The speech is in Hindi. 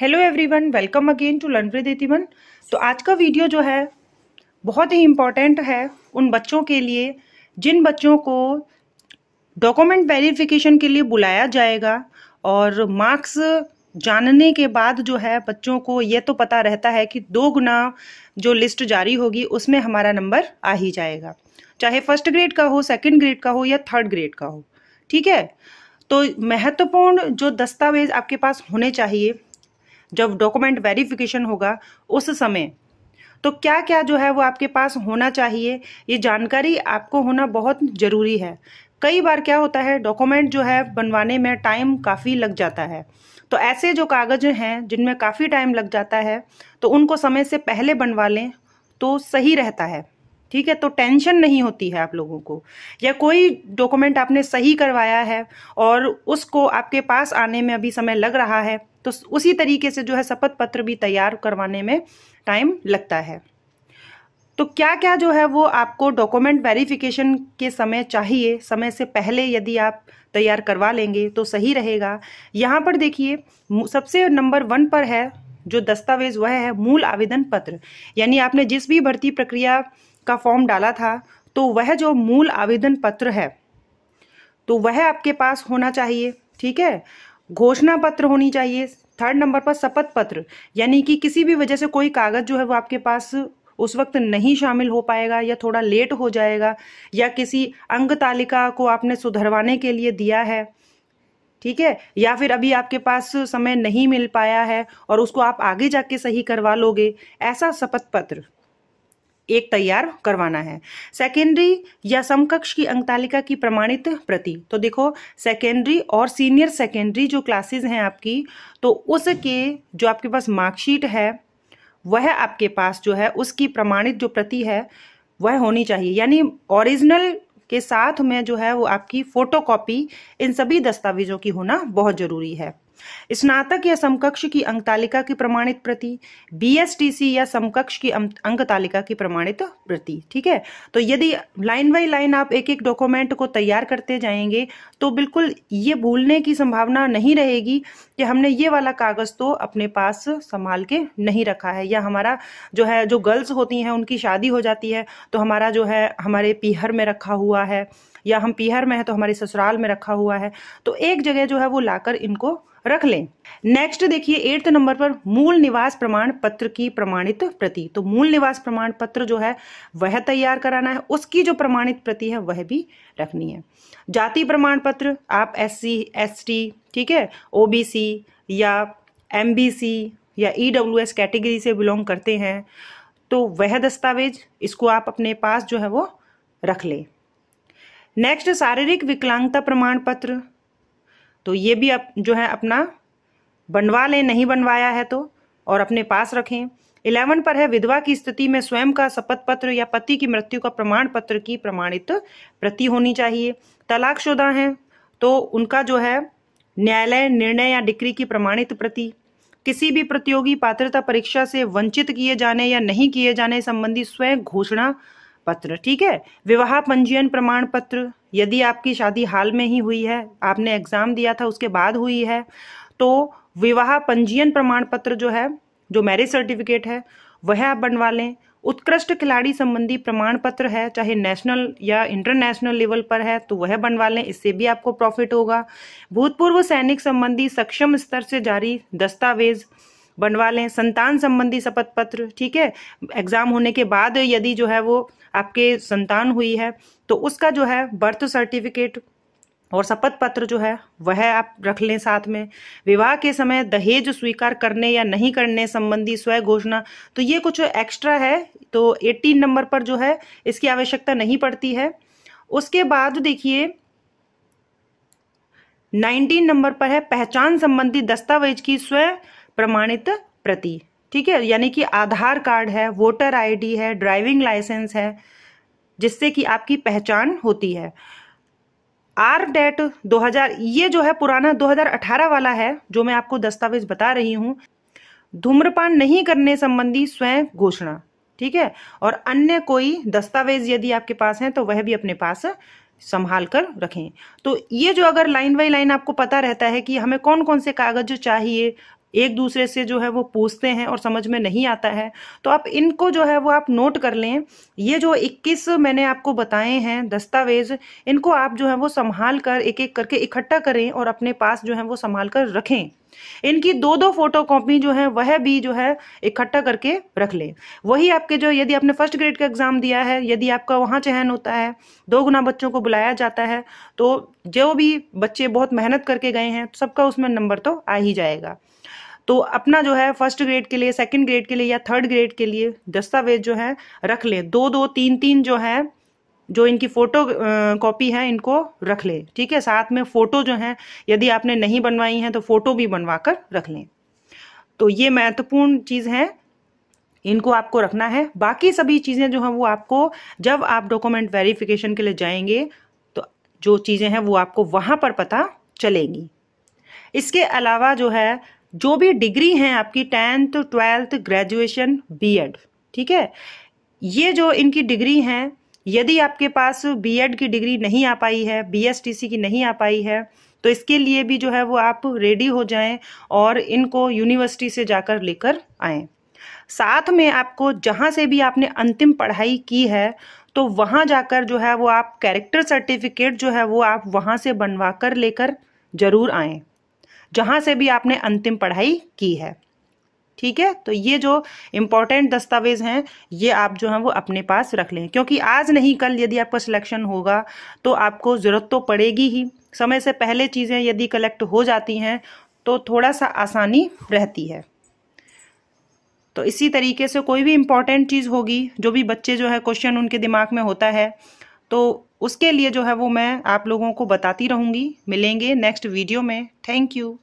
hello everyone welcome again to learn with इतिवन तो आज का वीडियो जो है बहुत ही इम्पॉर्टेंट है उन बच्चों के लिए जिन बच्चों को डॉक्यूमेंट वेरिफिकेशन के लिए बुलाया जाएगा और मार्क्स जानने के बाद जो है बच्चों को ये तो पता रहता है कि दो गुना जो लिस्ट जारी होगी उसमें हमारा नंबर आ ही जाएगा चाहे फर्स्ट ग्रेड का हो सेकेंड ग्रेड का हो या थर्ड ग्रेड का हो ठीक है तो महत्वपूर्ण जो दस्तावेज आपके पास होने चाहिए जब डॉक्यूमेंट वेरिफिकेशन होगा उस समय तो क्या क्या जो है वो आपके पास होना चाहिए ये जानकारी आपको होना बहुत ज़रूरी है कई बार क्या होता है डॉक्यूमेंट जो है बनवाने में टाइम काफ़ी लग जाता है तो ऐसे जो कागज़ हैं जिनमें काफ़ी टाइम लग जाता है तो उनको समय से पहले बनवा लें तो सही रहता है ठीक है तो टेंशन नहीं होती है आप लोगों को या कोई डॉक्यूमेंट आपने सही करवाया है और उसको आपके पास आने में अभी समय लग रहा है तो उसी तरीके से जो है शपथ पत्र भी तैयार करवाने में टाइम लगता है तो क्या क्या जो है वो आपको डॉक्यूमेंट वेरिफिकेशन के समय चाहिए समय से पहले यदि आप तैयार करवा लेंगे तो सही रहेगा यहाँ पर देखिए सबसे नंबर वन पर है जो दस्तावेज वह है मूल आवेदन पत्र यानी आपने जिस भी भर्ती प्रक्रिया का फॉर्म डाला था तो वह जो मूल आवेदन पत्र है तो वह आपके पास होना चाहिए ठीक है घोषणा पत्र होनी चाहिए थर्ड नंबर पर शपथ पत्र यानी कि किसी भी वजह से कोई कागज जो है वो आपके पास उस वक्त नहीं शामिल हो पाएगा या थोड़ा लेट हो जाएगा या किसी अंग तालिका को आपने सुधरवाने के लिए दिया है ठीक है या फिर अभी आपके पास समय नहीं मिल पाया है और उसको आप आगे जाके सही करवा लोगे ऐसा शपथ पत्र एक तैयार करवाना है सेकेंडरी या समकक्ष की अंकतालिका की प्रमाणित प्रति तो देखो सेकेंडरी और सीनियर सेकेंडरी जो क्लासेज हैं आपकी तो उसके जो आपके पास मार्कशीट है वह आपके पास जो है उसकी प्रमाणित जो प्रति है वह होनी चाहिए यानी ओरिजिनल के साथ में जो है वो आपकी फ़ोटोकॉपी इन सभी दस्तावेज़ों की होना बहुत ज़रूरी है स्नातक या समकक्ष की अंक तालिका की प्रमाणित प्रति बीएसटीसी या समकक्ष की अं-, अंक तालिका की प्रमाणित प्रति ठीक है तो यदि लाइन बाई लाइन आप एक एक डॉक्यूमेंट को तैयार करते जाएंगे तो बिल्कुल ये भूलने की संभावना नहीं रहेगी कि हमने ये वाला कागज़ तो अपने पास संभाल के नहीं रखा है या हमारा जो है जो गर्ल्स होती हैं उनकी शादी हो जाती है तो हमारा जो है हमारे पीहर में रखा हुआ है या हम पीहर में है तो हमारे ससुराल में रखा हुआ है तो एक जगह जो है वो लाकर इनको रख लें नेक्स्ट देखिए एट्थ नंबर पर मूल निवास प्रमाण पत्र की प्रमाणित प्रति तो मूल निवास प्रमाण पत्र जो है वह तैयार कराना है उसकी जो प्रमाणित प्रति है वह भी रखनी है जाति प्रमाण पत्र आप एस सी एस टी ठीक है ओ बी सी या एम बी सी या ई डब्ल्यू एस कैटेगरी से बिलोंग करते हैं तो वह दस्तावेज इसको आप अपने पास जो है वो रख लें नेक्स्ट शारीरिक विकलांगता प्रमाण पत्र तो ये भी आप जो है अपना बनवा लें नहीं बनवाया है तो और अपने पास रखें इलेवन पर है विधवा की स्थिति में स्वयं का शपथ पत्र या पति की मृत्यु का प्रमाण पत्र की प्रमाणित प्रति होनी चाहिए तलाकशुदा हैं तो उनका जो है न्यायालय निर्णय या डिक्री की प्रमाणित प्रति किसी भी प्रतियोगी पात्रता परीक्षा से वंचित किए जाने या नहीं किए जाने संबंधी स्वयं घोषणा पत्र ठीक है विवाह पंजीयन प्रमाण पत्र यदि आपकी शादी हाल में ही हुई है आपने एग्जाम दिया था उसके बाद हुई है तो विवाह पंजीयन प्रमाण पत्र जो है जो मैरिज सर्टिफिकेट है वह आप बनवा लें उत्कृष्ट खिलाड़ी संबंधी प्रमाण पत्र है चाहे नेशनल या इंटरनेशनल लेवल पर है तो वह बनवा लें इससे भी आपको प्रॉफिट होगा भूतपूर्व सैनिक संबंधी सक्षम स्तर से जारी दस्तावेज बनवा लें संतान संबंधी शपथ पत्र ठीक है एग्जाम होने के बाद यदि जो है वो आपके संतान हुई है तो उसका जो है बर्थ सर्टिफिकेट और शपथ पत्र जो है वह आप रख लें साथ में विवाह के समय दहेज स्वीकार करने या नहीं करने संबंधी स्वयं घोषणा तो ये कुछ एक्स्ट्रा है तो 18 नंबर पर जो है इसकी आवश्यकता नहीं पड़ती है उसके बाद देखिए 19 नंबर पर है पहचान संबंधी दस्तावेज की स्वयं प्रमाणित प्रति ठीक है यानी कि आधार कार्ड है वोटर आईडी है ड्राइविंग लाइसेंस है जिससे कि आपकी पहचान होती है आर डेट 2000 ये जो है पुराना 2018 वाला है जो मैं आपको दस्तावेज बता रही हूं धूम्रपान नहीं करने संबंधी स्वयं घोषणा ठीक है और अन्य कोई दस्तावेज यदि आपके पास है तो वह भी अपने पास संभाल कर रखें तो ये जो अगर लाइन बाई लाइन आपको पता रहता है कि हमें कौन कौन से कागज चाहिए एक दूसरे से जो है वो पूछते हैं और समझ में नहीं आता है तो आप इनको जो है वो आप नोट कर लें ये जो 21 मैंने आपको बताए हैं दस्तावेज इनको आप जो है वो संभाल कर एक एक करके इकट्ठा करें और अपने पास जो है वो संभाल कर रखें इनकी दो दो फोटो कॉपी जो है वह भी जो है इकट्ठा करके रख लें वही आपके जो यदि आपने फर्स्ट ग्रेड का एग्जाम दिया है यदि आपका वहाँ चयन होता है दो गुना बच्चों को बुलाया जाता है तो जो भी बच्चे बहुत मेहनत करके गए हैं सबका उसमें नंबर तो आ ही जाएगा तो अपना जो है फर्स्ट ग्रेड के लिए सेकंड ग्रेड के लिए या थर्ड ग्रेड के लिए दस्तावेज जो है रख लें दो दो तीन तीन जो है जो इनकी फ़ोटो कॉपी है इनको रख लें ठीक है साथ में फ़ोटो जो है यदि आपने नहीं बनवाई है तो फ़ोटो भी बनवा कर रख लें तो ये महत्वपूर्ण चीज़ है इनको आपको रखना है बाकी सभी चीज़ें जो हैं वो आपको जब आप डॉक्यूमेंट वेरिफिकेशन के लिए जाएंगे तो जो चीज़ें हैं वो आपको वहां पर पता चलेगी इसके अलावा जो है जो भी डिग्री है आपकी टेंथ ट्वेल्थ ग्रेजुएशन बी ठीक है ये जो इनकी डिग्री हैं यदि आपके पास बीएड की डिग्री नहीं आ पाई है बीएसटीसी की नहीं आ पाई है तो इसके लिए भी जो है वो आप रेडी हो जाएं और इनको यूनिवर्सिटी से जाकर लेकर आए साथ में आपको जहाँ से भी आपने अंतिम पढ़ाई की है तो वहाँ जाकर जो है वो आप कैरेक्टर सर्टिफिकेट जो है वो आप वहाँ से बनवा कर लेकर ज़रूर आएँ जहाँ से भी आपने अंतिम पढ़ाई की है ठीक है तो ये जो इम्पोर्टेंट दस्तावेज हैं ये आप जो है वो अपने पास रख लें क्योंकि आज नहीं कल यदि आपका सिलेक्शन होगा तो आपको ज़रूरत तो पड़ेगी ही समय से पहले चीज़ें यदि कलेक्ट हो जाती हैं तो थोड़ा सा आसानी रहती है तो इसी तरीके से कोई भी इम्पॉर्टेंट चीज़ होगी जो भी बच्चे जो है क्वेश्चन उनके दिमाग में होता है तो उसके लिए जो है वो मैं आप लोगों को बताती रहूँगी मिलेंगे नेक्स्ट वीडियो में थैंक यू